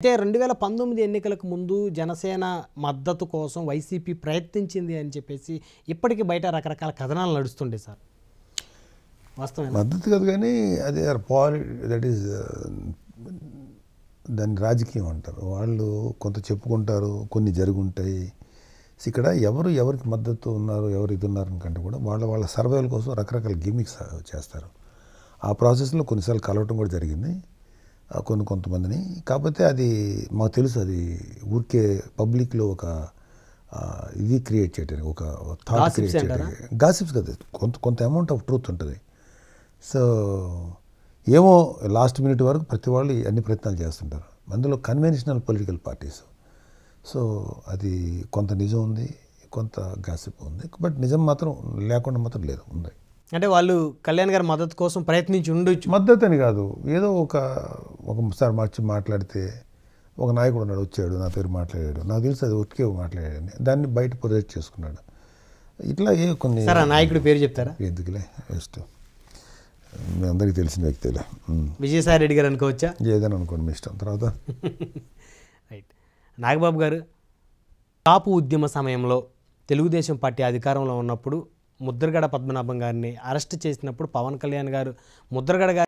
అయితే రెండు వేల పంతొమ్మిది ఎన్నికలకు ముందు జనసేన మద్దతు కోసం వైసీపీ ప్రయత్నించింది అని చెప్పేసి ఇప్పటికీ బయట రకరకాల కథనాలు నడుస్తుండే సార్ వాస్తవం మద్దతు కాదు కానీ అది పాలి దట్ ఈస్ దాన్ని రాజకీయం అంటారు వాళ్ళు కొంత చెప్పుకుంటారు కొన్ని జరుగుంటాయి ఇక్కడ ఎవరు ఎవరికి మద్దతు ఉన్నారు ఎవరు ఇది ఉన్నారు కంటే కూడా వాళ్ళ వాళ్ళ సర్వేల కోసం రకరకాల గిమిక్స్ చేస్తారు ఆ ప్రాసెస్లో కొన్నిసార్లు కలవటం కూడా జరిగింది కొన్ని కొంతమందిని కాకపోతే అది మాకు తెలుసు అది ఊరికే పబ్లిక్లో ఒక ఇది క్రియేట్ చేయడానికి ఒక థాట్ క్రియేట్ చేయడానికి గాసిప్స్ కదా కొంత కొంత అమౌంట్ ఆఫ్ ట్రూత్ ఉంటుంది సో ఏమో లాస్ట్ మినిట్ వరకు ప్రతి వాళ్ళు అన్ని ప్రయత్నాలు చేస్తుంటారు అందులో కన్వెన్షనల్ పొలిటికల్ పార్టీస్ సో అది కొంత నిజం ఉంది కొంత గాసిప్ ఉంది బట్ నిజం మాత్రం లేకుండా మాత్రం లేదు ఉంది అంటే వాళ్ళు కళ్యాణ్ గారి మద్దతు కోసం ప్రయత్నించి ఉండొచ్చు మద్దతు అని కాదు ఏదో ఒక ఒకసారి మార్చి మాట్లాడితే ఒక నాయకుడు ఉన్నాడు వచ్చాడు నా పేరు మాట్లాడాడు నాకు తెలుసు అది ఒట్టికే మాట్లాడాడని దాన్ని బయట ప్రొజెక్ట్ చేసుకున్నాడు ఇట్లాగే కొన్ని నాయకుడు పేరు చెప్తారా ఎందుకులే వేస్ట్ మీ అందరికీ తెలిసిన వ్యక్తులే విజయసాయి రెడ్డి గారు అనుకోవచ్చా ఏదని అనుకోండి మీ ఇష్టం తర్వాత రైట్ నాగబాబు గారు కాపు ఉద్యమ సమయంలో తెలుగుదేశం పార్టీ అధికారంలో ఉన్నప్పుడు ముద్రగడ పద్మనాభం గారిని అరెస్ట్ చేసినప్పుడు పవన్ కళ్యాణ్ గారు ముద్రగడ గారు